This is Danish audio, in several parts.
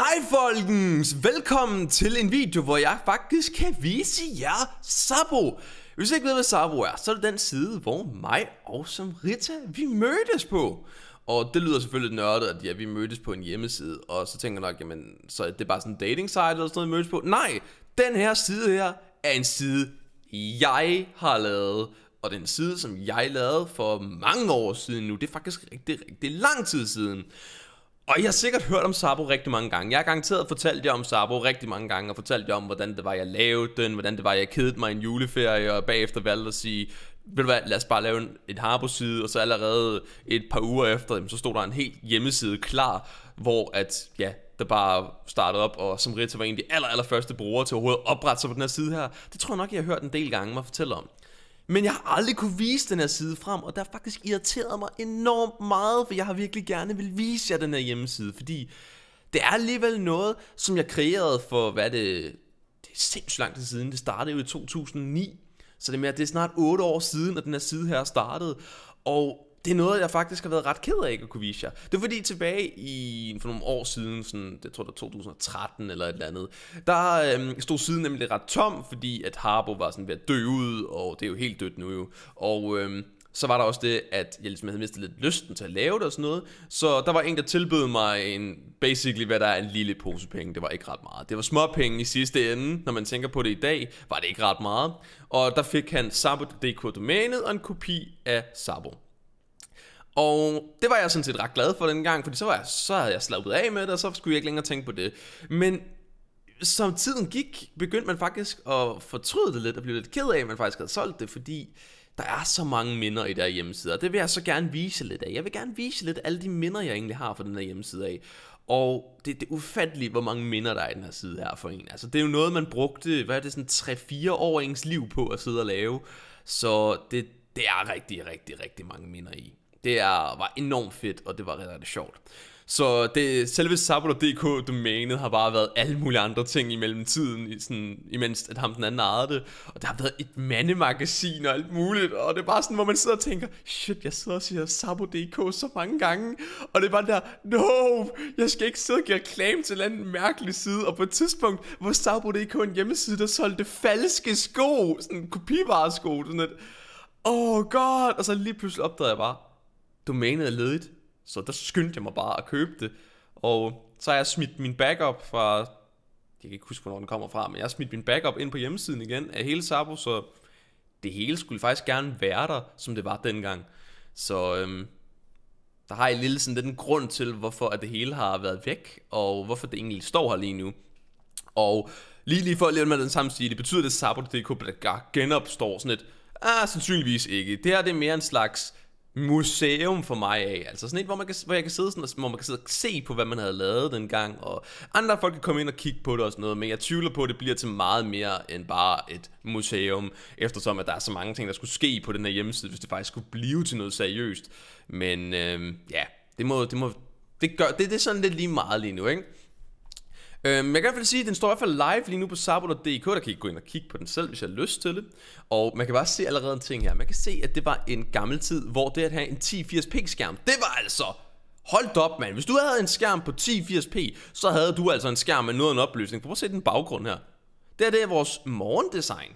Hej folkens! Velkommen til en video, hvor jeg faktisk kan vise jer Sabo. Hvis I ikke ved, hvad Sabo er, så er det den side, hvor mig og som Rita, vi mødtes på. Og det lyder selvfølgelig nørdet, at ja, vi mødtes på en hjemmeside, og så tænker jeg nok, jamen, så er det bare sådan en dating site eller sådan noget, vi mødtes på. Nej, den her side her er en side, jeg har lavet. Og den side, som jeg lavede for mange år siden nu, det er faktisk rigtig, rigtig lang tid siden. Og jeg har sikkert hørt om Sabo rigtig mange gange. Jeg har garanteret fortalt jer om Sabo rigtig mange gange, og fortalt jer om, hvordan det var, jeg lavede den, hvordan det var, jeg kedede mig i en juleferie, og bagefter valgte at sige, vil du hvad, lad os bare lave en, et Harbo-side, og så allerede et par uger efter, jamen, så stod der en helt hjemmeside klar, hvor at, ja, der bare startede op, og som Rita var en af de aller, allerførste brugere til overhovedet at oprette sig på den her side her. Det tror jeg nok, jeg har hørt en del gange mig fortælle om. Men jeg har aldrig kunne vise den her side frem, og der har faktisk irriteret mig enormt meget, for jeg har virkelig gerne vil vise jer den her hjemmeside, fordi det er alligevel noget, som jeg kreerede for, hvad det, det er sindssygt lang tid siden, det startede jo i 2009, så det er, mere, det er snart 8 år siden, at den her side her startede, og det er noget, jeg faktisk har været ret ked af ikke at kunne vise jer. Det er fordi tilbage i, for nogle år siden, sådan, jeg tror det var 2013 eller et eller andet, der øhm, stod siden nemlig ret tom, fordi at Harbo var sådan ved at dø ud, og det er jo helt dødt nu jo. Og øhm, så var der også det, at jeg ligesom havde mistet lidt lysten til at lave det og sådan noget. Så der var en, der tilbød mig en, basically hvad der er en lille pose penge. Det var ikke ret meget. Det var små penge i sidste ende. Når man tænker på det i dag, var det ikke ret meget. Og der fik han Sabo.dk-domænet og en kopi af Sabo. Og det var jeg sådan set ret glad for den gang, fordi så, var jeg, så havde jeg slappet af med det, og så skulle jeg ikke længere tænke på det. Men som tiden gik, begyndte man faktisk at fortryde det lidt, og blive lidt ked af, at man faktisk havde solgt det, fordi der er så mange minder i der hjemmeside, og det vil jeg så gerne vise lidt af. Jeg vil gerne vise lidt alle de minder, jeg egentlig har for den her hjemmeside af. Og det, det er ufatteligt, hvor mange minder der er i den her side her for en. Altså, det er jo noget, man brugte, hvad er det, sådan 3-4 år ens liv på at sidde og lave. Så det, det er rigtig, rigtig, rigtig mange minder i. Det er, var enormt fedt, og det var rigtig, rigtig sjovt. Så det, selve Sabro.dk-domænet har bare været alle mulige andre ting imellem tiden, sådan, imens at ham den anden ejede det. Og der har været et mandemagasin og alt muligt, og det er bare sådan, hvor man sidder og tænker, shit, jeg sidder og siger Sabro.dk så mange gange, og det er bare der, no, jeg skal ikke sidde og give reklame til en anden mærkelig side. Og på et tidspunkt, hvor Sabro.dk en hjemmeside, der solgte falske sko, sådan kopivaresko, sådan et, oh god, og så lige pludselig opdagede jeg bare, domænet er ledigt, så der skyndte jeg mig bare at købe det. Og så har jeg smidt min backup fra, jeg kan ikke huske, hvornår den kommer fra, men jeg har smidt min backup ind på hjemmesiden igen af hele Sabo, så det hele skulle faktisk gerne være der, som det var dengang. Så øhm, der har jeg lille sådan lidt en grund til, hvorfor at det hele har været væk, og hvorfor det egentlig står her lige nu. Og lige, lige for at med den samme sige, det betyder det, at Sabo.dk genopstår sådan et, ah, sandsynligvis ikke. Det her det er mere en slags museum for mig af. Altså sådan et, hvor, man kan, hvor jeg kan sidde sådan, og, hvor man kan sidde og se på, hvad man havde lavet dengang, og andre folk kan komme ind og kigge på det og sådan noget, men jeg tvivler på, at det bliver til meget mere end bare et museum, eftersom at der er så mange ting, der skulle ske på den her hjemmeside, hvis det faktisk skulle blive til noget seriøst. Men øh, ja, det må, det må det, gør, det, det er sådan lidt lige meget lige nu, ikke? Øhm, jeg kan i hvert fald sige, at den står i hvert fald live lige nu på sabo.dk. Der kan I gå ind og kigge på den selv, hvis jeg har lyst til det. Og man kan bare se allerede en ting her. Man kan se, at det var en gammel tid, hvor det at have en 1080p-skærm, det var altså Hold op, mand. Hvis du havde en skærm på 1080p, så havde du altså en skærm med noget af en opløsning. Prøv at se den baggrund her. Det er det er vores morgendesign.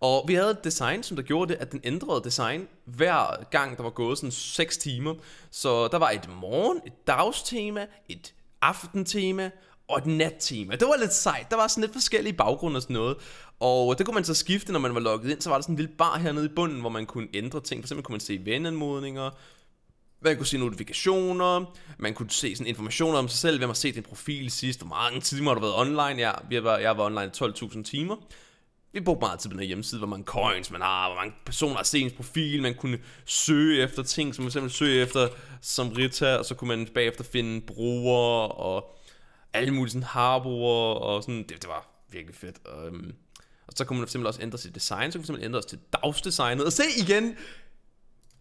Og vi havde et design, som der gjorde det, at den ændrede design hver gang, der var gået sådan 6 timer. Så der var et morgen, et dagstema, et aftentema, og et nattema. Det var lidt sejt. Der var sådan lidt forskellige baggrunde og sådan noget. Og det kunne man så skifte, når man var logget ind. Så var der sådan en lille bar hernede i bunden, hvor man kunne ændre ting. For eksempel kunne man se venanmodninger, man kunne se notifikationer, man kunne se sådan informationer om sig selv, hvem har set din profil sidst, hvor mange timer har du været online. Jeg, jeg, var, jeg var online 12.000 timer. Vi brugte meget tid på den her hjemmeside, hvor mange coins man har, hvor mange personer har set ens profil, man kunne søge efter ting, som man simpelthen søge efter som Rita, og så kunne man bagefter finde brugere og alle mulige sådan harborer, og sådan, det, det var virkelig fedt. Og, um, øhm, og så kunne man for eksempel også ændre sit design, så kunne man ændre os til dagsdesignet. Og se igen,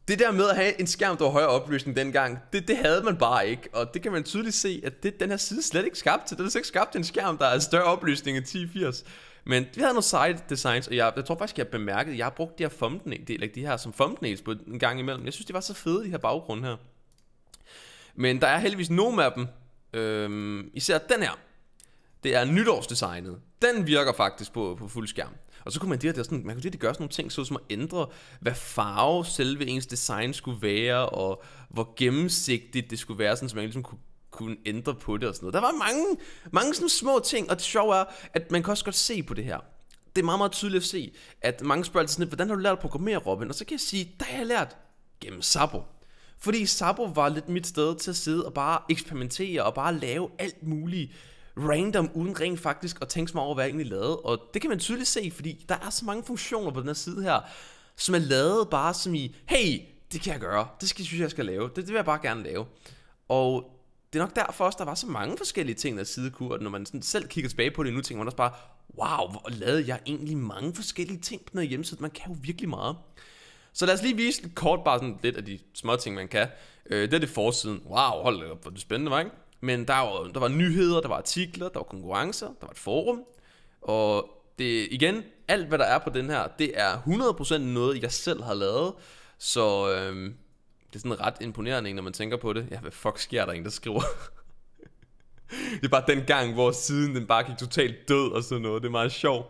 det der med at have en skærm, der var højere opløsning dengang, det, det havde man bare ikke. Og det kan man tydeligt se, at det, den her side slet ikke skabt til. Den er slet ikke skabt til en skærm, der er større opløsning end 1080. Men vi havde nogle side designs, og jeg, jeg tror faktisk, jeg har bemærket, at jeg har brugt de her thumbnail, de, de her som thumbnails på en gang imellem. Jeg synes, de var så fede, de her baggrunde her. Men der er heldigvis nogle af dem, Øhm, især den her. Det er nytårsdesignet. Den virker faktisk på, på fuld skærm. Og så kunne man det, det sådan, man kunne det, det gøre sådan nogle ting, så som at ændre, hvad farve selve ens design skulle være, og hvor gennemsigtigt det skulle være, sådan, så man ligesom kunne kunne ændre på det og sådan noget. Der var mange, mange sådan små ting, og det sjove er, at man kan også godt se på det her. Det er meget, meget tydeligt at se, at mange spørger altid sådan, hvordan har du lært at programmere, Robin? Og så kan jeg sige, der har jeg lært gennem Sabo. Fordi Sabo var lidt mit sted til at sidde og bare eksperimentere og bare lave alt muligt random, uden rent faktisk at tænke mig over, hvad jeg egentlig lavede. Og det kan man tydeligt se, fordi der er så mange funktioner på den her side her, som er lavet bare som i, hey, det kan jeg gøre, det skal, synes jeg, jeg skal lave, det, det vil jeg bare gerne lave. Og det er nok derfor også, der var så mange forskellige ting, der side kunne, og når man sådan selv kigger tilbage på det nu, tænker man også bare, wow, hvor lavede jeg egentlig mange forskellige ting på den her hjemmeside, man kan jo virkelig meget. Så lad os lige vise lidt kort bare sådan lidt af de små ting, man kan. Øh, det er det forsiden. Wow, hold op, hvor det spændende, var ikke? Men der var, der var nyheder, der var artikler, der var konkurrencer, der var et forum. Og det, igen, alt hvad der er på den her, det er 100% noget, jeg selv har lavet. Så øh, det er sådan ret imponerende, når man tænker på det. Ja, hvad fuck sker der en, der skriver? det er bare den gang, hvor siden den bare gik totalt død og sådan noget. Det er meget sjovt.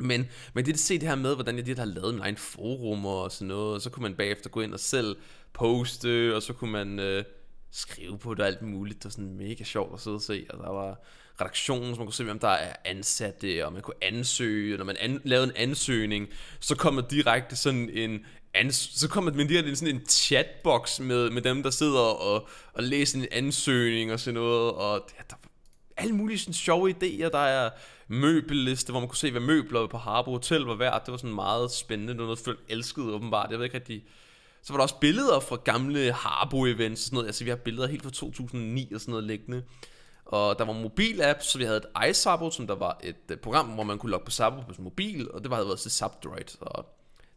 Men, men det er se det her med, hvordan jeg lige har lavet min egen forum og sådan noget, og så kunne man bagefter gå ind og selv poste, og så kunne man øh, skrive på det og alt muligt. Det var sådan mega sjovt at sidde og se, og der var redaktionen, så man kunne se, hvem der er ansatte, og man kunne ansøge, og når man an- lavede en ansøgning, så kom der direkte sådan en ans- så kommer man lige sådan en chatbox med, med dem, der sidder og, og læser en ansøgning og sådan noget, og ja, der er alle mulige sådan sjove idéer, der er møbelliste, hvor man kunne se, hvad møbler på Harbo Hotel var værd. Det var sådan meget spændende, det var noget, folk elskede åbenbart. Jeg ved ikke rigtig... Så var der også billeder fra gamle Harbo-events og sådan noget. Altså, vi har billeder helt fra 2009 og sådan noget liggende. Og der var mobil app, så vi havde et iSabo, som der var et øh, program, hvor man kunne logge på Sabo på sin mobil, og det var, havde været til Subdroid. Og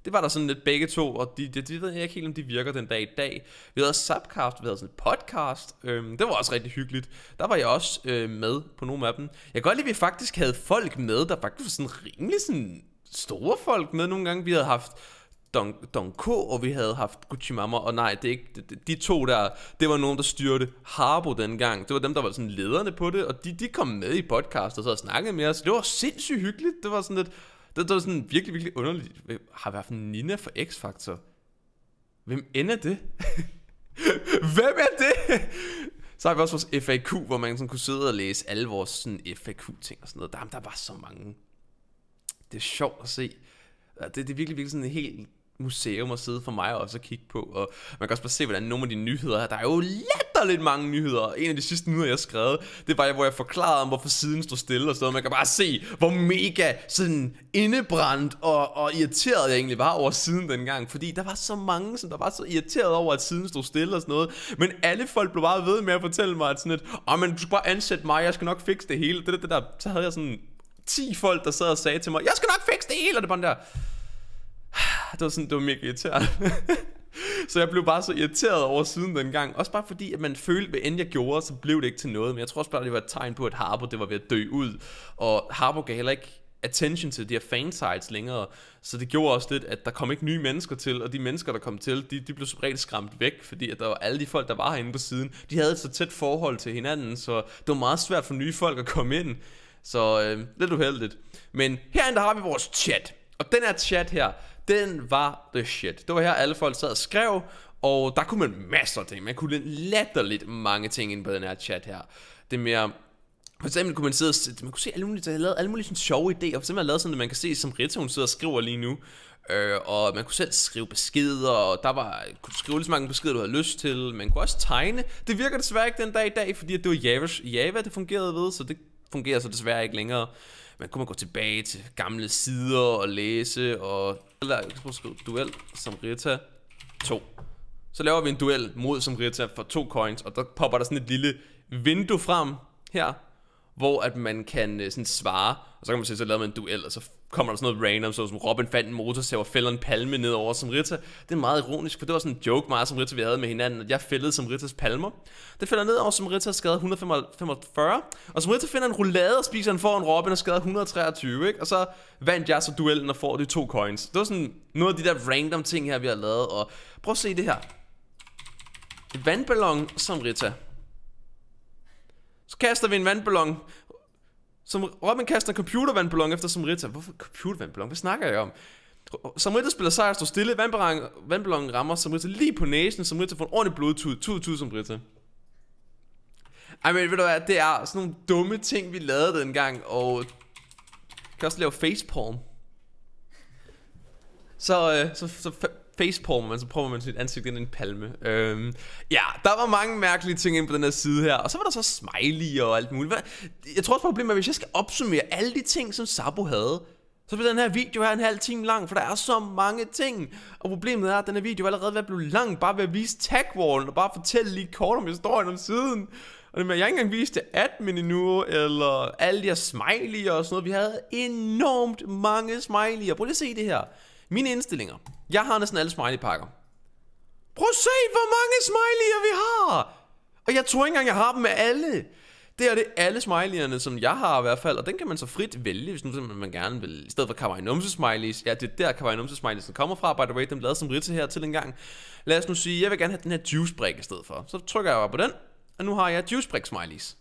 det var der sådan lidt begge to, og de, de, de ved jeg ikke helt, om de virker den dag i dag. Vi havde Subcast, vi havde sådan et podcast. Øhm, det var også rigtig hyggeligt. Der var jeg også øh, med på nogle af dem. Jeg kan godt lide, at vi faktisk havde folk med, der faktisk var sådan rimelig sådan store folk med nogle gange. Vi havde haft Don, Don K, og vi havde haft Gucci Mama, og nej, det er ikke, de, de to der, det var nogen, der styrte Harbo dengang. Det var dem, der var sådan lederne på det, og de, de kom med i podcast og så snakkede med os. Det var sindssygt hyggeligt. Det var sådan lidt, det, det var sådan virkelig, virkelig underligt. Har vi haft en Nina for X-Factor? Hvem ender det? Hvem er det? Så har vi også vores FAQ, hvor man sådan kunne sidde og læse alle vores sådan FAQ-ting og sådan noget. Der, der var så mange. Det er sjovt at se. Det, det er virkelig, virkelig sådan en helt museum at sidde for mig også at kigge på. Og man kan også bare se, hvordan nogle af de nyheder, der er jo latterligt mange nyheder. En af de sidste nyheder, jeg skrev, det var, hvor jeg forklarede hvorfor siden stod stille og sådan noget. Man kan bare se, hvor mega sådan indebrændt og, og irriteret jeg egentlig var over siden dengang. Fordi der var så mange, som der var så irriteret over, at siden stod stille og sådan noget. Men alle folk blev bare ved med at fortælle mig, at sådan et, åh, men du skal bare ansætte mig, jeg skal nok fikse det hele. Det, det, det der. Så havde jeg sådan 10 folk, der sad og sagde til mig, jeg skal nok fikse det hele, og det bare der det var sådan, det var mega irriterende. så jeg blev bare så irriteret over siden dengang. Også bare fordi, at man følte, hvad end jeg gjorde, så blev det ikke til noget. Men jeg tror også bare, det var et tegn på, at Harbo det var ved at dø ud. Og Harbo gav heller ikke attention til de her fansites længere. Så det gjorde også lidt, at der kom ikke nye mennesker til, og de mennesker, der kom til, de, de blev som skræmt væk, fordi at der var alle de folk, der var herinde på siden, de havde et så tæt forhold til hinanden, så det var meget svært for nye folk at komme ind. Så øh, lidt uheldigt. Men herinde der har vi vores chat. Og den her chat her, den var the shit. Det var her, alle folk sad og skrev, og der kunne man masser af ting. Man kunne latterligt mange ting ind på den her chat her. Det mere for eksempel kunne man sidde og se, man kunne se alle mulige, der lavet alle mulige sådan sjove idéer. For eksempel har lavet sådan, at man kan se, som Rita, hun sidder og skriver lige nu. Øh, og man kunne selv skrive beskeder, og der var, kunne skrive lige så mange beskeder, du havde lyst til. Man kunne også tegne. Det virker desværre ikke den dag i dag, fordi det var Java, Java, det fungerede ved, så det fungerer så desværre ikke længere. Man kunne man gå tilbage til gamle sider og læse, og eller skrive duel som Rita 2. Så laver vi en duel mod som Rita for to coins, og der popper der sådan et lille vindue frem her, hvor at man kan øh, sådan svare, og så kan man se, så lave man en duel, og så kommer der sådan noget random, så som Robin fandt en motorsav og fælder en palme ned over som Rita. Det er meget ironisk, for det var sådan en joke meget som Rita, vi havde med hinanden, at jeg fældede som Ritas palmer. Det falder ned over som Rita skade 145, og som Rita finder en roulade og spiser en foran Robin og skade 123, ikke? og så vandt jeg så duellen og får de to coins. Det var sådan noget af de der random ting her, vi har lavet, og prøv at se det her. Vandballon som Rita kaster vi en vandballon. Som Robin kaster en computervandballon efter Samrita. Hvorfor computervandballon? Hvad snakker jeg om? Samrita spiller sejr, står stille. vandballonen rammer Samrita lige på næsen. Samrita får en ordentlig blodtud. Tud, tud, Samrita. Ej, men ved du hvad? Det er sådan nogle dumme ting, vi lavede dengang. Og kan også lave facepalm. Så, øh, så, så facepalm, men så prøver man sit ansigt ind i en palme. Øhm, ja, der var mange mærkelige ting ind på den her side her, og så var der så smiley og alt muligt. Jeg tror også problemet er, hvis jeg skal opsummere alle de ting, som Sabo havde, så bliver den her video her en halv time lang, for der er så mange ting. Og problemet er, at den her video er allerede ved at blive lang, bare ved at vise tagwallen og bare fortælle lige kort om historien om siden. Og det med, jeg ikke engang viste admin endnu, eller alle de her smiley og sådan noget. Vi havde enormt mange smiley, og prøv lige at se det her. Mine indstillinger. Jeg har næsten alle smiley-pakker. Prøv at se, hvor mange smiley'er vi har! Og jeg tror ikke engang, jeg har dem med alle. Det er det alle smiley'erne, som jeg har i hvert fald, og den kan man så frit vælge, hvis nu man gerne vil, i stedet for kawaii smileys. Ja, det er der kawaii smileys kommer fra, by the way, dem lavede som Rita her til en gang. Lad os nu sige, jeg vil gerne have den her juice i stedet for. Så trykker jeg bare på den, og nu har jeg juice smileys.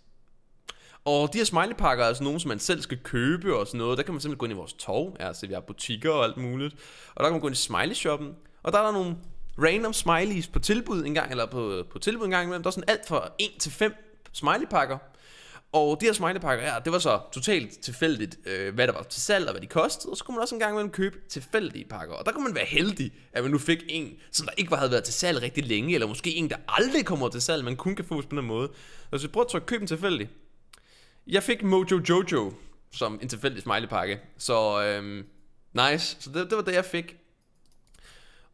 Og de her smileypakker er altså nogle, som man selv skal købe og sådan noget. Der kan man simpelthen gå ind i vores tog, altså vi har butikker og alt muligt. Og der kan man gå ind i smiley-shoppen, og der er der nogle random smileys på tilbud en gang, eller på, på tilbud en gang imellem. Der er sådan alt fra 1 til 5 smileypakker. Og de her smileypakker her, det var så totalt tilfældigt, øh, hvad der var til salg og hvad de kostede. Og så kunne man også en gang imellem købe tilfældige pakker. Og der kunne man være heldig, at man nu fik en, som der ikke havde været til salg rigtig længe, eller måske en, der aldrig kommer til salg, man kun kan få på den måde. Så hvis vi prøver at trykke køb en tilfældig, jeg fik Mojo Jojo som en tilfældig smileypakke. Så øhm, nice. Så det, det var det, jeg fik.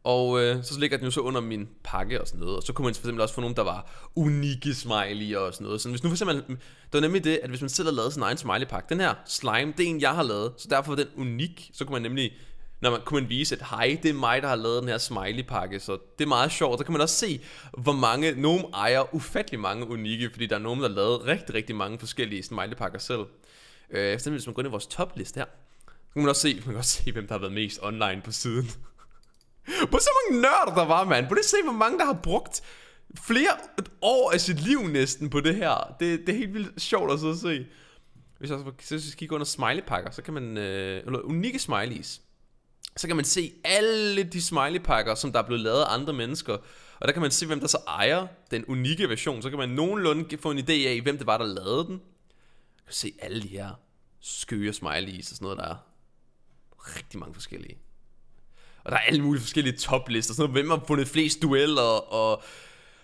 Og øh, så ligger den jo så under min pakke og sådan noget. Og så kunne man for eksempel også få nogle, der var unikke smiley og sådan noget. Så hvis nu for eksempel, det var nemlig det, at hvis man selv har lavet sin egen pakke. Den her slime, det er en, jeg har lavet. Så derfor var den unik. Så kunne man nemlig når man kunne man vise, at hej, det er mig, der har lavet den her smiley-pakke, så det er meget sjovt. Så kan man også se, hvor mange, nogen ejer ufattelig mange unikke, fordi der er nogen, der har lavet rigtig, rigtig mange forskellige smiley-pakker selv. Øh, eksempel hvis man går ind i vores topliste her, så kan man også se, man kan også se, hvem der har været mest online på siden. på så mange nørder der var, mand. Prøv lige se, hvor mange der har brugt flere år af sit liv næsten på det her. Det, det er helt vildt sjovt at sidde og se. Hvis jeg så skal kigge under smiley-pakker, så kan man... Øh, eller unikke smileys så kan man se alle de smileypakker, som der er blevet lavet af andre mennesker. Og der kan man se, hvem der så ejer den unikke version. Så kan man nogenlunde få en idé af, hvem det var, der lavede den. Man kan se alle de her skøre smileys og sådan noget, der er rigtig mange forskellige. Og der er alle mulige forskellige toplister, sådan noget, hvem har fundet flest dueller, og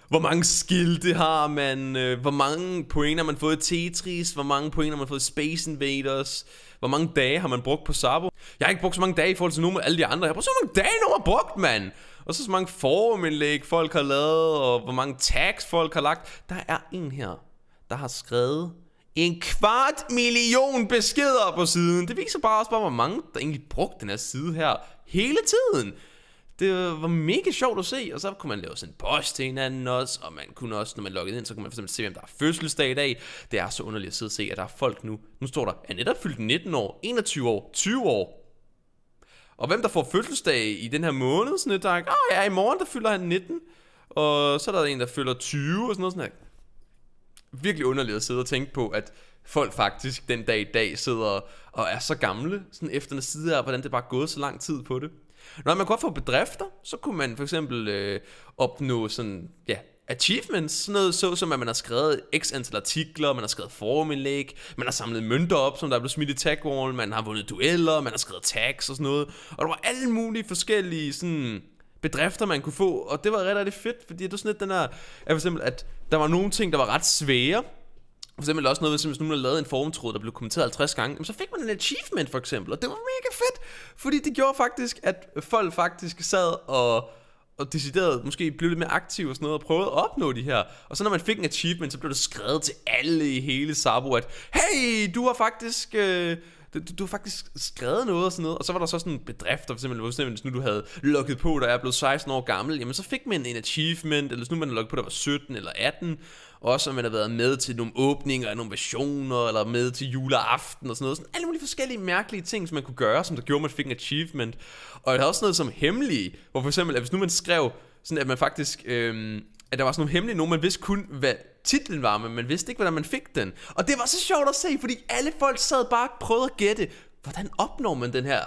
hvor mange skilte har man, øh, hvor mange point har man fået i Tetris, hvor mange point har man fået i Space Invaders, hvor mange dage har man brugt på Sabo? Jeg har ikke brugt så mange dage i forhold til nogen alle de andre. Jeg har brugt så mange dage, nogen har brugt, mand! Og så så mange forumindlæg, folk har lavet, og hvor mange tags, folk har lagt. Der er en her, der har skrevet en kvart million beskeder på siden. Det viser bare også bare, hvor mange der egentlig brugte den her side her hele tiden. Det var mega sjovt at se, og så kunne man lave sådan en boss til hinanden også, og man kunne også, når man loggede ind, så kunne man eksempel se, hvem der har fødselsdag i dag. Det er så underligt at sidde og se, at der er folk nu, nu står der, er netop fyldt 19 år, 21 år, 20 år. Og hvem der får fødselsdag i den her måned, sådan et, der åh oh, ja, i morgen der fylder han 19, og så er der en, der fylder 20, og sådan noget sådan her. Virkelig underligt at sidde og tænke på, at folk faktisk den dag i dag sidder og er så gamle, sådan efter den side af, hvordan det bare er gået så lang tid på det. Når man godt få bedrifter, så kunne man for eksempel øh, opnå sådan, ja, achievements, sådan noget, så som at man har skrevet x antal artikler, man har skrevet forumindlæg, man har samlet mønter op, som der er blevet smidt i tagwall, man har vundet dueller, man har skrevet tags og sådan noget, og der var alle mulige forskellige sådan bedrifter, man kunne få, og det var ret, ret fedt, fordi det var sådan lidt den der, at for eksempel, at der var nogle ting, der var ret svære, for eksempel også noget med, simpelthen, hvis nu man lavede en forumtråd, der blev kommenteret 50 gange, så fik man en achievement for eksempel, og det var mega fedt, fordi det gjorde faktisk, at folk faktisk sad og, og decideret måske blev lidt mere aktive og sådan noget, og prøvede at opnå de her. Og så når man fik en achievement, så blev det skrevet til alle i hele Sabo, at hey, du har faktisk... Øh, du, du har faktisk skrevet noget og sådan noget. Og så var der så sådan en bedrift, for eksempel, hvis, nu du havde lukket på, der er blevet 16 år gammel, jamen så fik man en achievement, eller hvis nu man havde lukket på, der var 17 eller 18, også om man har været med til nogle åbninger og nogle versioner, eller med til juleaften og sådan noget. Sådan alle mulige forskellige mærkelige ting, som man kunne gøre, som der gjorde, at man fik en achievement. Og der er også noget som hemmelige, hvor for eksempel, at hvis nu man skrev, sådan at man faktisk... Øh, at der var sådan nogle hemmelige nogen, man vidste kun, hvad titlen var, men man vidste ikke, hvordan man fik den. Og det var så sjovt at se, fordi alle folk sad bare og prøvede at gætte, hvordan opnår man den her?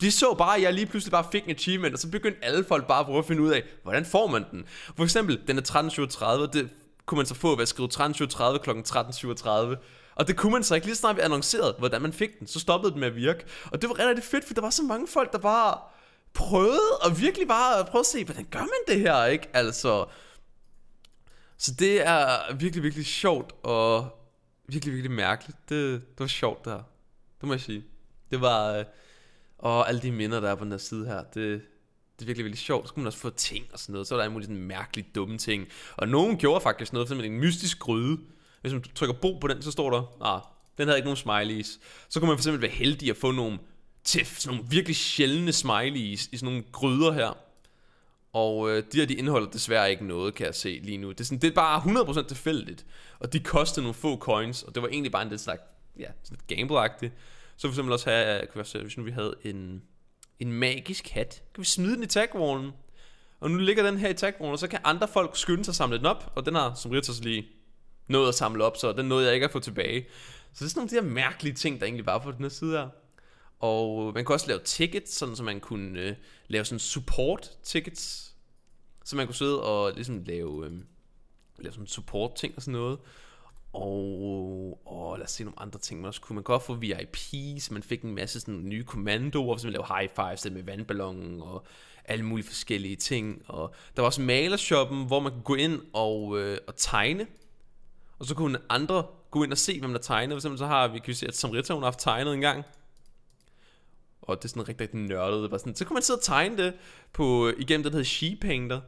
De så bare, at jeg lige pludselig bare fik en achievement, og så begyndte alle folk bare at prøve at finde ud af, hvordan får man den? For eksempel, den er 1337, det kunne man så få ved at skrive 13.30 kl. 13.37. Og det kunne man så ikke lige snart vi annoncerede, hvordan man fik den. Så stoppede den med at virke. Og det var rigtig fedt, for der var så mange folk, der bare prøvede og virkelig bare prøvede at se, hvordan gør man det her, ikke? Altså, så det er virkelig, virkelig sjovt og virkelig, virkelig mærkeligt. Det, det var sjovt der. Det, det må jeg sige. Det var... Øh, og alle de minder, der er på den her side her, det, det er virkelig, virkelig sjovt. Så skulle man også få ting og sådan noget. Så var der en mulig sådan mærkelig dumme ting. Og nogen gjorde faktisk noget, for en mystisk gryde. Hvis man trykker bo på den, så står der, ah, den havde ikke nogen smileys. Så kunne man for eksempel være heldig at få nogle, tæf, sådan nogle virkelig sjældne smileys i sådan nogle gryder her. Og øh, de her, de indeholder desværre ikke noget, kan jeg se lige nu. Det er, sådan, det er bare 100% tilfældigt. Og de kostede nogle få coins, og det var egentlig bare en lidt slags, ja, sådan lidt gamble -agtigt. Så for eksempel også have, øh, kunne jeg se, hvis nu vi havde en, en magisk hat. Kan vi smide den i tagwallen? Og nu ligger den her i tagwallen, og så kan andre folk skynde sig at samle den op. Og den har som Ritters lige nået at samle op, så den nåede jeg ikke at få tilbage. Så det er sådan nogle af de her mærkelige ting, der egentlig var på den her side her. Og man kunne også lave tickets, sådan så man kunne øh, lave sådan support tickets. Så man kunne sidde og ligesom lave, øh, lave sådan support ting og sådan noget. Og, og lad os se nogle andre ting, man også kunne. Man godt få VIPs, man fik en masse sådan nye kommandoer, hvor man lavede high fives med vandballonen og alle mulige forskellige ting. Og der var også malershoppen, hvor man kunne gå ind og, øh, og tegne. Og så kunne andre gå ind og se, hvem der tegnede. For eksempel så har vi, kan vi se, at Samrita hun har haft tegnet en gang. Og det er sådan rigtig, rigtig nørdet. Det var sådan, så kunne man sidde og tegne det på, øh, igennem det, der hedder She Painter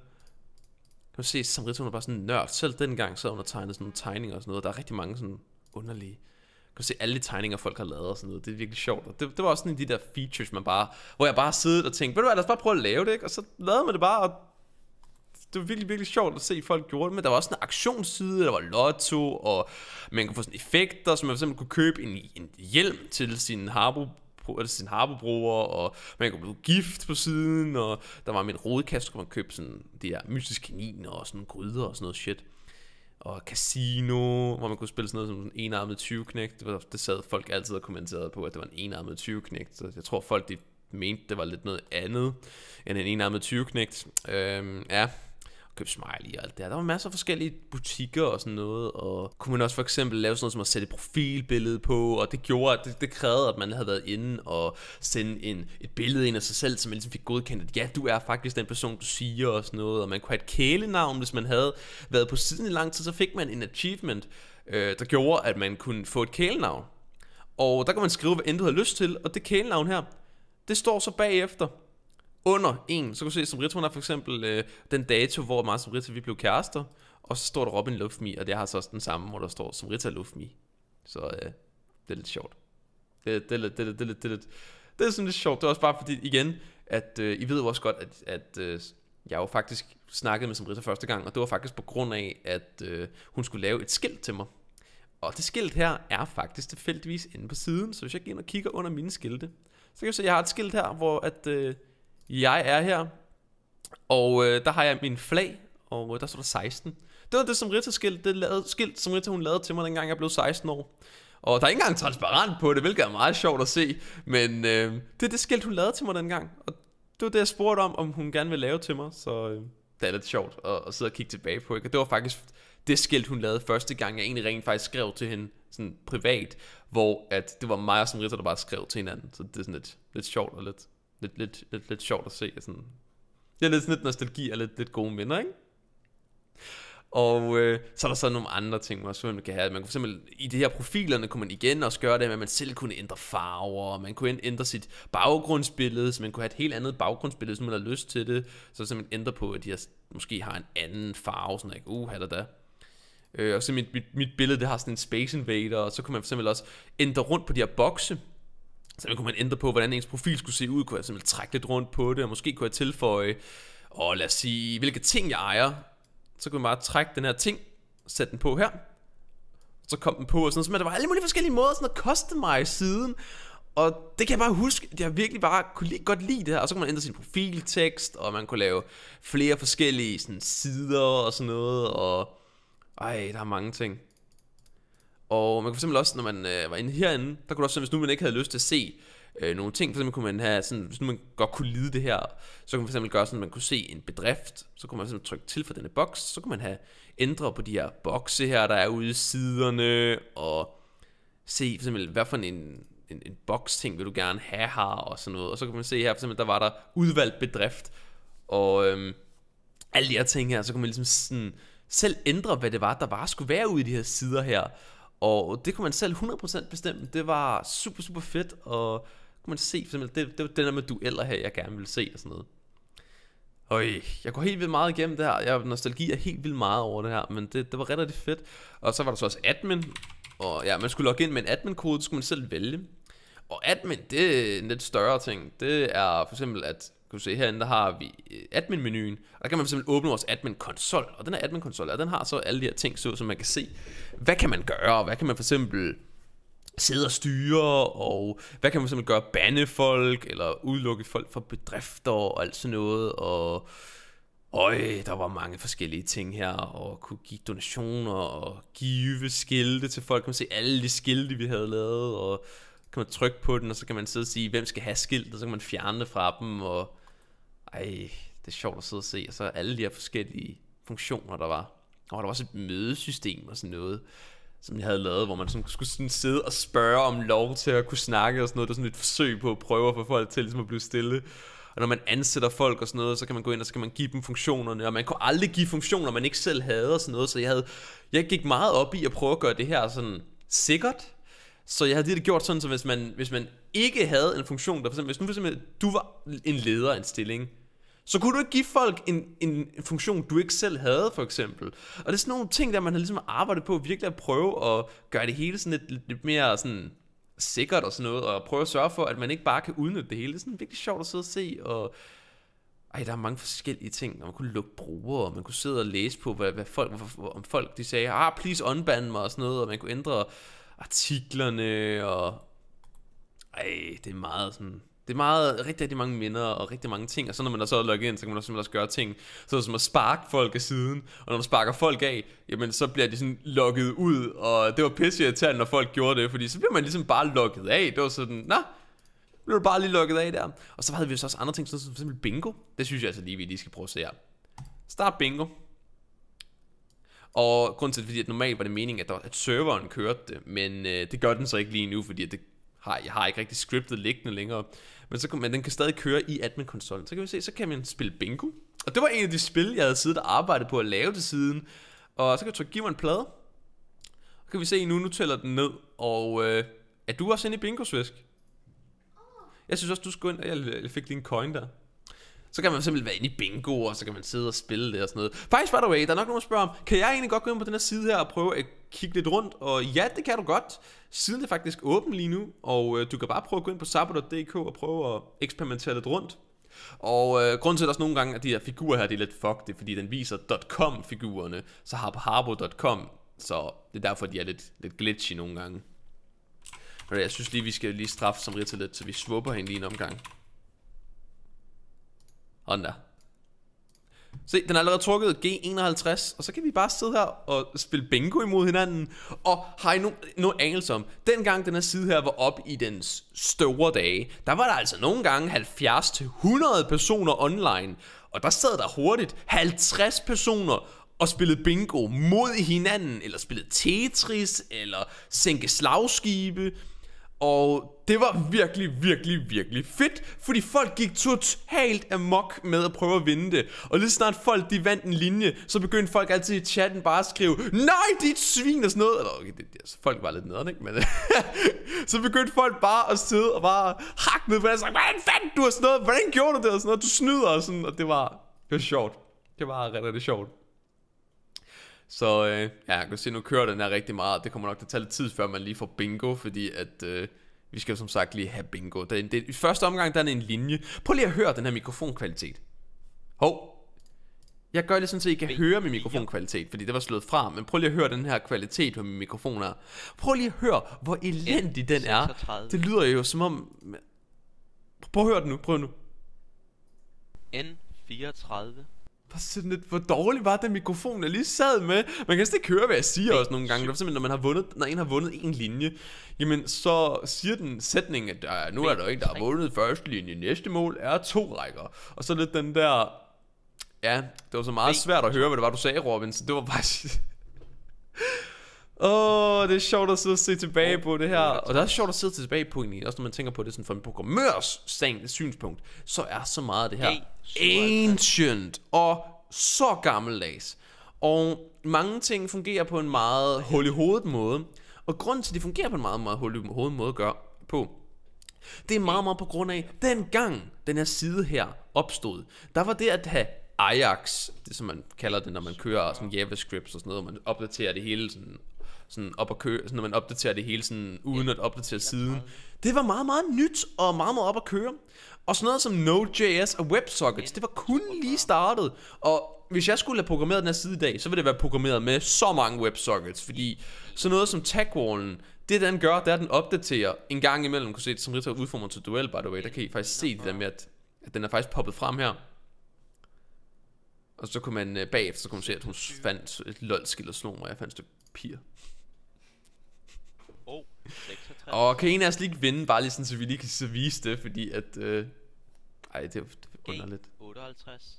kan man se, Samrita, hun er bare sådan nørd. Selv dengang sad hun og tegnede sådan nogle tegninger og sådan noget. Der er rigtig mange sådan underlige kan se alle de tegninger, folk har lavet og sådan noget. Det er virkelig sjovt. Og det, det var også sådan en af de der features, man bare, hvor jeg bare sidder og tænkte, ved du hvad, lad os bare prøve at lave det, ikke? Og så lavede man det bare, og det var virkelig, virkelig sjovt at se, folk gjorde det. Men der var også en aktionsside, der var lotto, og man kunne få sådan effekter, som så man fx kunne købe en, en hjelm til sin Harbo det sin harbobroer, og man kunne blive gift på siden, og der var min rodekasse, hvor man købte sådan de her mystiske kaniner og sådan gryder og sådan noget shit. Og casino, hvor man kunne spille sådan noget som en enarmet 20 knægt. Det sad folk altid og kommenterede på, at det var en enarmet 20 knægt. Så jeg tror folk, de mente, det var lidt noget andet end en enarmet 20 knægt. Øhm, ja, købe smiley og alt det her. Der var masser af forskellige butikker og sådan noget, og kunne man også for eksempel lave sådan noget som at sætte et profilbillede på, og det gjorde, at det, det krævede, at man havde været inde og sende en, et billede ind af sig selv, så man ligesom fik godkendt, at ja, du er faktisk den person, du siger og sådan noget, og man kunne have et kælenavn, hvis man havde været på siden i lang tid, så fik man en achievement, øh, der gjorde, at man kunne få et kælenavn. Og der kan man skrive, hvad end du har lyst til, og det kælenavn her, det står så bagefter under 1. Så kan du se, som Rita, hun har for eksempel øh, den dato, hvor mig som Rita, vi blev kærester. Og så står der Robin Luftmi, og det har så altså også den samme, hvor der står som Rita Luftmi. Så øh, det er lidt sjovt. Det, det, det, det, det, det, det, det, det er sådan lidt sjovt. Det er også bare fordi, igen, at øh, I ved jo også godt, at, at øh, jeg jo faktisk snakkede med som Rita første gang, og det var faktisk på grund af, at øh, hun skulle lave et skilt til mig. Og det skilt her er faktisk tilfældigvis inde på siden, så hvis jeg går ind og kigger under mine skilte, så kan jeg se, at jeg har et skilt her, hvor at, øh, jeg er her, og øh, der har jeg min flag, og øh, der står der 16. Det var det som Rita skilt, det lavede, skilt, som Rita hun lavede til mig, dengang jeg blev 16 år. Og der er ikke engang transparent på det, hvilket er meget sjovt at se. Men øh, det er det skilt, hun lavede til mig dengang. Og det var det, jeg spurgte om, om hun gerne vil lave til mig. Så øh, det er lidt sjovt at, at sidde og kigge tilbage på. Ikke? Og det var faktisk det skilt, hun lavede første gang, jeg egentlig rent faktisk skrev til hende sådan privat. Hvor at det var mig og som Rita, der bare skrev til hinanden. Så det er sådan lidt, lidt sjovt og lidt lidt, lidt, lidt, lidt sjovt at se. Sådan. Det er lidt sådan lidt nostalgi og lidt, lidt gode minder, ikke? Og øh, så er der så nogle andre ting, man også kan have. Man kunne for eksempel, i de her profilerne kunne man igen også gøre det, med, at man selv kunne ændre farver, og man kunne ændre sit baggrundsbillede, så man kunne have et helt andet baggrundsbillede, hvis man havde lyst til det. Så simpelthen ændre på, at de har, måske har en anden farve, sådan ikke, uh, eller da. Øh, og så mit, mit, mit billede, det har sådan en Space Invader, og så kunne man for eksempel også ændre rundt på de her bokse, så kunne man ændre på, hvordan ens profil skulle se ud. Kunne jeg simpelthen trække lidt rundt på det, og måske kunne jeg tilføje, og lad os sige, hvilke ting jeg ejer. Så kunne man bare trække den her ting, sætte den på her. Så kom den på, og sådan, så der var alle mulige forskellige måder sådan at customize siden. Og det kan jeg bare huske, at jeg virkelig bare kunne li- godt lide det her. Og så kunne man ændre sin profiltekst, og man kunne lave flere forskellige sådan, sider og sådan noget. Og ej, der er mange ting. Og man kunne fx også, når man øh, var inde herinde, der kunne du også, hvis nu man ikke havde lyst til at se øh, nogle ting, for eksempel kunne man have sådan, hvis nu man godt kunne lide det her, så kunne man fx gøre sådan, at man kunne se en bedrift, så kunne man fx trykke til for denne boks, så kunne man have ændre på de her bokse her, der er ude i siderne, og se for eksempel, hvad for en, en, en boks-ting vil du gerne have her, og sådan noget. Og så kan man se her, for eksempel, der var der udvalgt bedrift, og øh, alle de her ting her, så kunne man ligesom sådan selv ændre, hvad det var, der bare skulle være ude i de her sider her. Og det kunne man selv 100% bestemme. Det var super, super fedt, og kunne man se, for eksempel, det, det var den der med dueller her, jeg gerne ville se og sådan noget. Øj, jeg går helt vildt meget igennem det her. Jeg nostalgi er helt vildt meget over det her, men det, det var rigtig fedt. Og så var der så også admin. Og ja, man skulle logge ind med en admin-kode, det skulle man selv vælge. Og admin, det er en lidt større ting. Det er for eksempel, at kan du se herinde, der har vi øh, admin-menuen, og der kan man fx åbne vores admin-konsol, og den her admin-konsol, og den har så alle de her ting, så som man kan se, hvad kan man gøre, hvad kan man fx sidde og styre, og hvad kan man fx gøre, bande folk, eller udelukke folk fra bedrifter, og alt sådan noget, og Øj, der var mange forskellige ting her, og kunne give donationer, og give skilte til folk. Kan man se alle de skilte, vi havde lavet, og kan man trykke på den, og så kan man sidde og sige, hvem skal have skilt, og så kan man fjerne det fra dem, og ej, det er sjovt at sidde og se, og så alle de her forskellige funktioner, der var. Og der var også et mødesystem og sådan noget, som jeg havde lavet, hvor man sådan skulle sådan sidde og spørge om lov til at kunne snakke og sådan noget. Det var sådan et forsøg på at prøve at få folk til ligesom at blive stille. Og når man ansætter folk og sådan noget, så kan man gå ind og så kan man give dem funktionerne. Og man kunne aldrig give funktioner, man ikke selv havde og sådan noget. Så jeg, havde, jeg gik meget op i at prøve at gøre det her sådan sikkert. Så jeg havde det gjort sådan, så hvis man, hvis man ikke havde en funktion, der for eksempel, hvis nu for eksempel, du var en leder af en stilling, så kunne du ikke give folk en, en funktion, du ikke selv havde, for eksempel? Og det er sådan nogle ting, der man har ligesom arbejdet på, virkelig at prøve at gøre det hele sådan lidt, lidt mere sådan sikkert og sådan noget, og prøve at sørge for, at man ikke bare kan udnytte det hele. Det er sådan virkelig sjovt at sidde og se, og ej, der er mange forskellige ting, og man kunne lukke brugere, og man kunne sidde og læse på, hvad, hvad folk, om folk de sagde, ah, please unban mig og sådan noget, og man kunne ændre artiklerne, og ej, det er meget sådan, det er meget, rigtig, rigtig mange minder og rigtig mange ting, og så når man er så logget ind, så kan man også, simpelthen også gøre ting, så som at sparke folk af siden, og når man sparker folk af, jamen så bliver de sådan logget ud, og det var pisse irriterende, når folk gjorde det, fordi så bliver man ligesom bare logget af, det var sådan, nå, blev du bare lige logget af der. Og så havde vi så også andre ting, sådan som eksempel bingo, det synes jeg altså lige, vi lige skal prøve at se her. Start bingo, og grund fordi at normalt var det meningen, at, der, at serveren kørte det, men øh, det gør den så ikke lige nu, fordi det har, jeg har ikke rigtig scriptet liggende længere. Men, så, men den kan stadig køre i admin-konsollen. Så kan vi se, så kan man spille bingo. Og det var en af de spil, jeg havde siddet og arbejdet på at lave til siden. Og så kan jeg trykke, give mig en plade. Og kan vi se nu, nu tæller den ned. Og øh, er du også inde i bingo -svisk? Jeg synes også, du skulle ind. Jeg fik lige en coin der. Så kan man simpelthen være inde i bingo, og så kan man sidde og spille det og sådan noget. Faktisk, by the way, der er nok nogen, der spørger om, kan jeg egentlig godt gå ind på den her side her og prøve at kigge lidt rundt, og ja, det kan du godt. Siden er faktisk åben lige nu, og øh, du kan bare prøve at gå ind på sabo.dk og prøve at eksperimentere lidt rundt. Og øh, grunden til, at også nogle gange, at de her figurer her, det er lidt fucked, det er, fordi den viser .com-figurerne, så har på harbo.com, så det er derfor, de er lidt, lidt glitchy nogle gange. Men jeg synes lige, vi skal lige straffe som lidt, så vi svupper hende lige en omgang. Hånd der. Se, den er allerede trukket G51, og så kan vi bare sidde her og spille bingo imod hinanden. Og har I no, nogen anelse om, dengang den her side her var op i dens store dage, der var der altså nogle gange 70-100 personer online. Og der sad der hurtigt 50 personer og spillede bingo mod hinanden, eller spillede Tetris, eller sænke slagskibe. Og det var virkelig, virkelig, virkelig fedt, fordi folk gik totalt amok med at prøve at vinde det. Og lige snart folk de vandt en linje, så begyndte folk altid i chatten bare at skrive, nej, dit svin og sådan noget. Eller, okay, det, altså, folk var lidt nederen, ikke? Men, så begyndte folk bare at sidde og bare hakke ned på det, og sagde, hvordan fandt du og sådan noget? Hvordan gjorde du det? Og sådan noget, du snyder og sådan, og det var, det var sjovt. Det var rigtig, rigtig sjovt. Så øh, ja, jeg kan se, nu kører den her rigtig meget. Det kommer nok til at tage lidt tid, før man lige får bingo, fordi at... Øh, vi skal jo som sagt lige have bingo. Den, den, I første omgang, der er en linje. Prøv lige at høre den her mikrofonkvalitet. Hov. Jeg gør det sådan, så I kan høre min mikrofonkvalitet, fordi det var slået fra. Men prøv lige at høre den her kvalitet på min mikrofon er. Prøv lige at høre, hvor elendig den er. Det lyder jo som om... Prøv at høre den nu, prøv nu. N34 Bare sådan lidt, hvor dårlig var den mikrofon, jeg lige sad med. Man kan slet ikke høre, hvad jeg siger også nogle gange. Det er simpelthen, når, man har vundet, når en har vundet en linje, jamen så siger den sætning, at der, nu er der en, der har vundet første linje. Næste mål er to rækker. Og så lidt den der... Ja, det var så meget svært at høre, hvad det var, du sagde, Robin. Så det var bare... Åh, oh, det er sjovt at sidde og se tilbage på det her. Og det er også sjovt at sidde tilbage på egentlig, også når man tænker på det sådan fra en programmørs synspunkt, så er så meget af det her hey, ancient og så gammeldags. Og mange ting fungerer på en meget hul i hovedet måde. Og grunden til, at de fungerer på en meget, meget hul i hovedet måde gør på, det er meget, meget på grund af, den gang den her side her opstod, der var det at have Ajax, det som man kalder det, når man kører sådan JavaScript og sådan noget, og man opdaterer det hele sådan sådan op at køre, sådan, når man opdaterer det hele sådan, uden yeah. at opdatere siden. Det var meget, meget nyt og meget, meget op at køre. Og sådan noget som Node.js og WebSockets, det var kun lige startet. Og hvis jeg skulle have programmeret den her side i dag, så ville det være programmeret med så mange WebSockets, fordi sådan noget som tagwallen, det den gør, det er, at den opdaterer en gang imellem, kan se det som Ritter udformer til duel, by the way, der kan I faktisk se det der med, at, at den er faktisk poppet frem her. Og så kunne man øh, bagefter, så kunne man se, at hun fandt et lolskild og slog mig, jeg fandt et stykke papir. Og kan en af os lige vinde, bare lige sådan, så vi lige kan så vise det, fordi at... Øh... Ej, det er underligt. 58.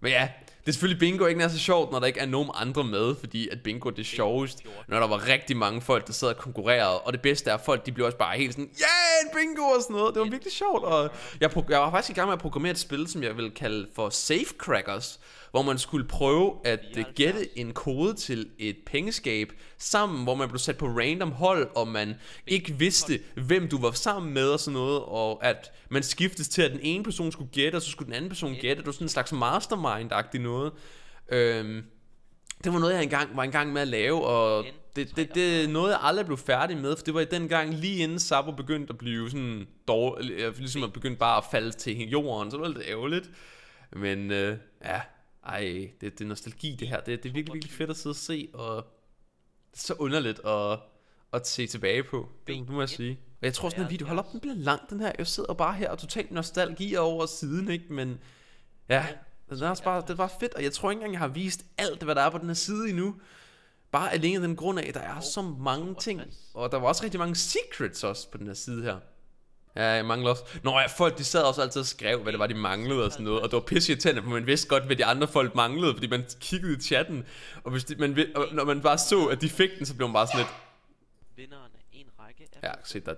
Men ja, det er selvfølgelig bingo ikke er så sjovt, når der ikke er nogen andre med, fordi at bingo det er sjovest, når der var rigtig mange folk, der sad og konkurrerede. Og det bedste er, at folk de blev også bare helt sådan, ja, yeah, en bingo og sådan noget. Det var virkelig sjovt, og jeg, jeg var faktisk i gang med at programmere et spil, som jeg vil kalde for Safe Crackers hvor man skulle prøve at uh, gætte en kode til et pengeskab sammen, hvor man blev sat på random hold, og man ikke vidste, hvem du var sammen med og sådan noget, og at man skiftes til, at den ene person skulle gætte, og så skulle den anden person gætte, det var sådan en slags mastermind-agtig noget. Øhm, det var noget, jeg engang var engang med at lave, og det, det, det er noget, jeg aldrig blev færdig med, for det var i den gang lige inden Sabo begyndte at blive sådan dårlig, ligesom at begyndte bare at falde til jorden, så det var lidt ærgerligt. Men øh, ja, ej, det, det er nostalgi det her. Det, det er virkelig, virkelig fedt at sidde og se, og det er så underligt at, at se tilbage på. Det, må jeg sige. Og jeg tror sådan, at video, hold op, den bliver lang den her. Jeg sidder bare her og totalt nostalgi over siden, ikke? Men ja, det var, bare, det var fedt, og jeg tror ikke engang, jeg har vist alt, hvad der er på den her side endnu. Bare alene den grund af, at der er så mange ting. Og der var også rigtig mange secrets også på den her side her. Ja, jeg mangler også. Nå ja, folk de sad også altid og skrev, hvad det var, de manglede og sådan noget. Og det var pisse irriterende, for man vidste godt, hvad de andre folk manglede, fordi man kiggede i chatten. Og, hvis de, man, og når man bare så, at de fik den, så blev man bare sådan lidt... Vinderen af en række af... Ja, se, der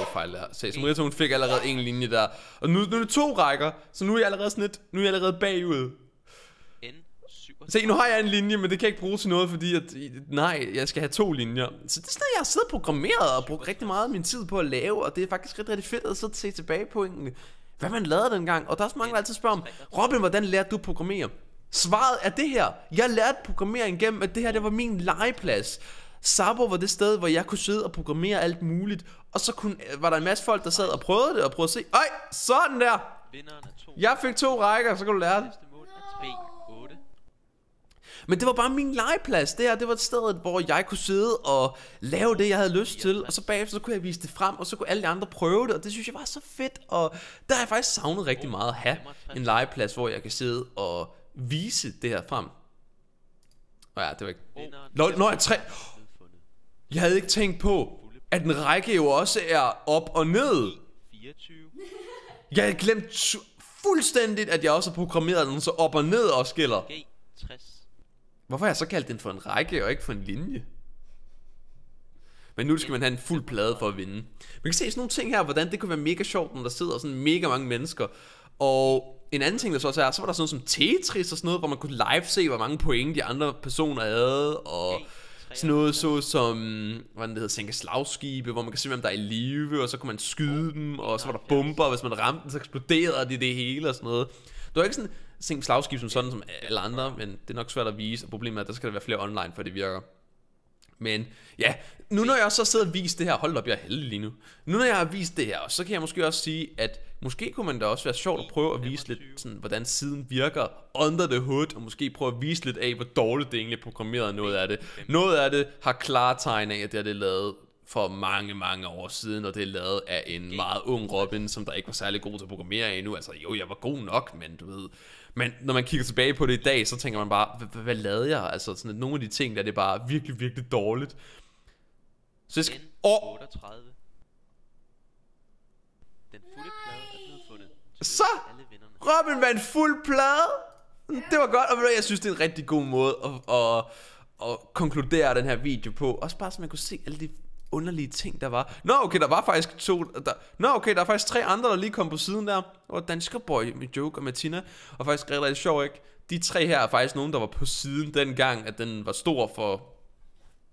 er fejl der. Se, som Rita, hun fik allerede en linje der. Og nu, nu er det to rækker, så nu er jeg allerede sådan lidt... Nu er jeg allerede bagud. Se, nu har jeg en linje, men det kan jeg ikke bruge til noget, fordi at, nej, jeg skal have to linjer. Så det er sådan jeg har siddet og programmeret og brugt rigtig meget af min tid på at lave, og det er faktisk rigtig, rigtig fedt at sidde og se tilbage på en, hvad man lavede dengang. Og der er også mange, der altid spørger om, Robin, hvordan lærte du at programmere? Svaret er det her. Jeg lærte programmering gennem, at det her det var min legeplads. Sabo var det sted, hvor jeg kunne sidde og programmere alt muligt, og så kunne, øh, var der en masse folk, der sad og prøvede det, og prøvede at se, Øj, sådan der! Jeg fik to rækker, så kan du lære det. No. Men det var bare min legeplads. Det her, det var et sted, hvor jeg kunne sidde og lave det, jeg havde lyst til. Og så bagefter, så kunne jeg vise det frem, og så kunne alle de andre prøve det. Og det synes jeg var så fedt. Og der har jeg faktisk savnet rigtig meget at have en legeplads, hvor jeg kan sidde og vise det her frem. Og ja, det var ikke... Nå, nå jeg tre... Jeg havde ikke tænkt på, at en række jo også er op og ned. 24. Jeg havde glemt fuldstændigt, at jeg også har programmeret den så op og ned og skiller. 60 Hvorfor har jeg så kaldt den for en række og ikke for en linje? Men nu skal man have en fuld plade for at vinde. Man kan se sådan nogle ting her, hvordan det kunne være mega sjovt, når der sidder sådan mega mange mennesker. Og en anden ting, der så også er, så var der sådan noget som Tetris og sådan noget, hvor man kunne live se, hvor mange point de andre personer havde. Og sådan noget så som, hvordan det hedder, sænke slagskibe, hvor man kan se, hvem der er i live, og så kunne man skyde dem, og så var der bomber, og hvis man ramte dem, så eksploderede de det hele og sådan noget. Det var ikke sådan, sænke slagskib som sådan som alle andre, men det er nok svært at vise, og problemet er, at der skal der være flere online, for det virker. Men ja, nu når jeg også så sidder og vist det her, hold op, jeg er heldig lige nu. Nu når jeg har vist det her, så kan jeg måske også sige, at måske kunne man da også være sjovt at prøve at vise lidt, sådan, hvordan siden virker under the hood, og måske prøve at vise lidt af, hvor dårligt det egentlig er programmeret noget af det. Noget af det har klare tegn af, at det er det lavet for mange, mange år siden, og det er lavet af en meget ung Robin, som der ikke var særlig god til at programmere endnu. Altså jo, jeg var god nok, men du ved... Men når man kigger tilbage på det i dag, så tænker man bare, hvad lavede jeg? Altså sådan, at nogle af de ting, der det bare virkelig, virkelig dårligt. Så jeg skal... Åh! 38. Den fulde plade er blevet fundet. Så! Robin vandt fuld plade! Det var godt, og jeg synes, det er en rigtig god måde at, at, at konkludere den her video på. Også bare så man kunne se alle de underlige ting, der var. Nå, okay, der var faktisk to... Der, nå, okay, der er faktisk tre andre, der lige kom på siden der. Og Dansker Boy med Joke og Martina. Og faktisk rigtig, rigtig sjov, ikke? De tre her er faktisk nogen, der var på siden dengang, at den var stor for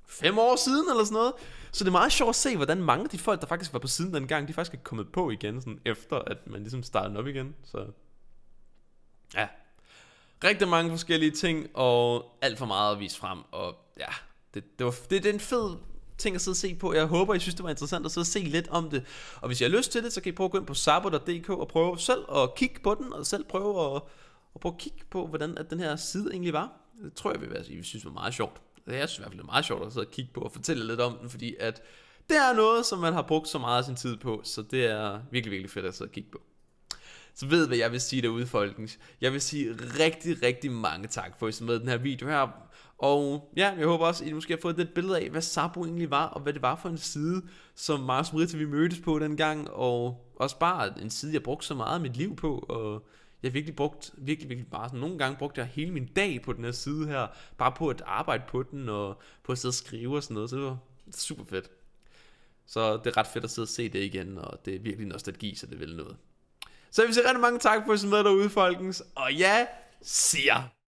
fem år siden eller sådan noget. Så det er meget sjovt at se, hvordan mange af de folk, der faktisk var på siden dengang, de faktisk er kommet på igen, sådan efter at man ligesom startede op igen. Så ja, rigtig mange forskellige ting, og alt for meget at vise frem, og ja, det, det, var, det, det er en fed ting at sidde og se på. Jeg håber, I synes, det var interessant at sidde og se lidt om det. Og hvis I har lyst til det, så kan I prøve at gå ind på sabo.dk og prøve selv at kigge på den, og selv prøve at, at prøve at kigge på, hvordan at den her side egentlig var. Det tror jeg, vi vil synes var meget sjovt. Det er i hvert fald, meget sjovt at sidde og kigge på og fortælle lidt om den, fordi at det er noget, som man har brugt så meget af sin tid på, så det er virkelig, virkelig fedt at sidde og kigge på. Så ved hvad jeg vil sige derude, folkens. Jeg vil sige rigtig, rigtig mange tak for, at I så med den her video her. Og ja, jeg håber også, at I måske har fået et billede af, hvad Sabo egentlig var, og hvad det var for en side, som Mars Morita vi mødtes på dengang, og også bare en side, jeg brugte så meget af mit liv på, og jeg virkelig brugt, virkelig, virkelig bare sådan, nogle gange brugte jeg hele min dag på den her side her, bare på at arbejde på den, og på at sidde og skrive og sådan noget, så det var super fedt. Så det er ret fedt at sidde og se det igen, og det er virkelig nostalgi, så det vil noget. Så jeg vil sige rigtig mange tak for at I med derude, folkens, og ja, siger